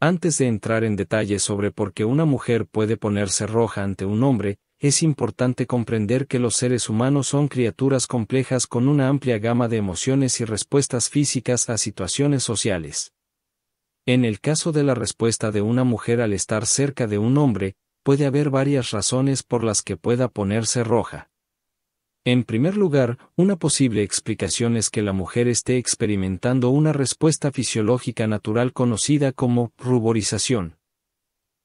Antes de entrar en detalle sobre por qué una mujer puede ponerse roja ante un hombre, es importante comprender que los seres humanos son criaturas complejas con una amplia gama de emociones y respuestas físicas a situaciones sociales. En el caso de la respuesta de una mujer al estar cerca de un hombre, puede haber varias razones por las que pueda ponerse roja. En primer lugar, una posible explicación es que la mujer esté experimentando una respuesta fisiológica natural conocida como ruborización.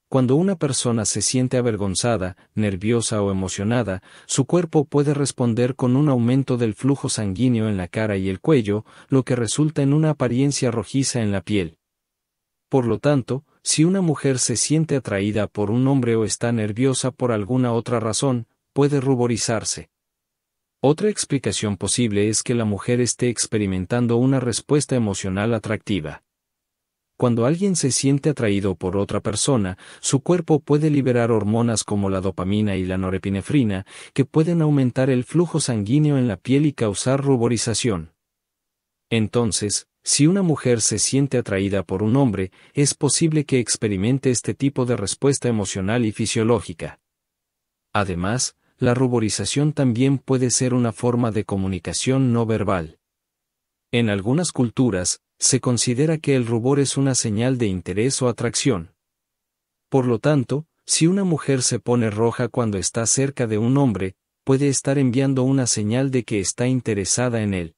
Cuando una persona se siente avergonzada, nerviosa o emocionada, su cuerpo puede responder con un aumento del flujo sanguíneo en la cara y el cuello, lo que resulta en una apariencia rojiza en la piel. Por lo tanto, si una mujer se siente atraída por un hombre o está nerviosa por alguna otra razón, puede ruborizarse. Otra explicación posible es que la mujer esté experimentando una respuesta emocional atractiva. Cuando alguien se siente atraído por otra persona, su cuerpo puede liberar hormonas como la dopamina y la norepinefrina, que pueden aumentar el flujo sanguíneo en la piel y causar ruborización. Entonces, si una mujer se siente atraída por un hombre, es posible que experimente este tipo de respuesta emocional y fisiológica. Además, la ruborización también puede ser una forma de comunicación no verbal. En algunas culturas, se considera que el rubor es una señal de interés o atracción. Por lo tanto, si una mujer se pone roja cuando está cerca de un hombre, puede estar enviando una señal de que está interesada en él.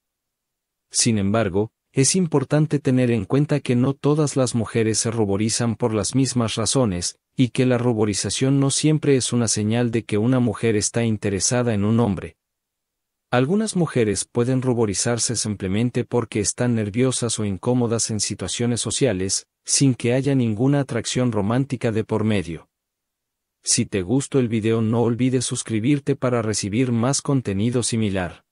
Sin embargo, es importante tener en cuenta que no todas las mujeres se ruborizan por las mismas razones, y que la ruborización no siempre es una señal de que una mujer está interesada en un hombre. Algunas mujeres pueden ruborizarse simplemente porque están nerviosas o incómodas en situaciones sociales, sin que haya ninguna atracción romántica de por medio. Si te gustó el video no olvides suscribirte para recibir más contenido similar.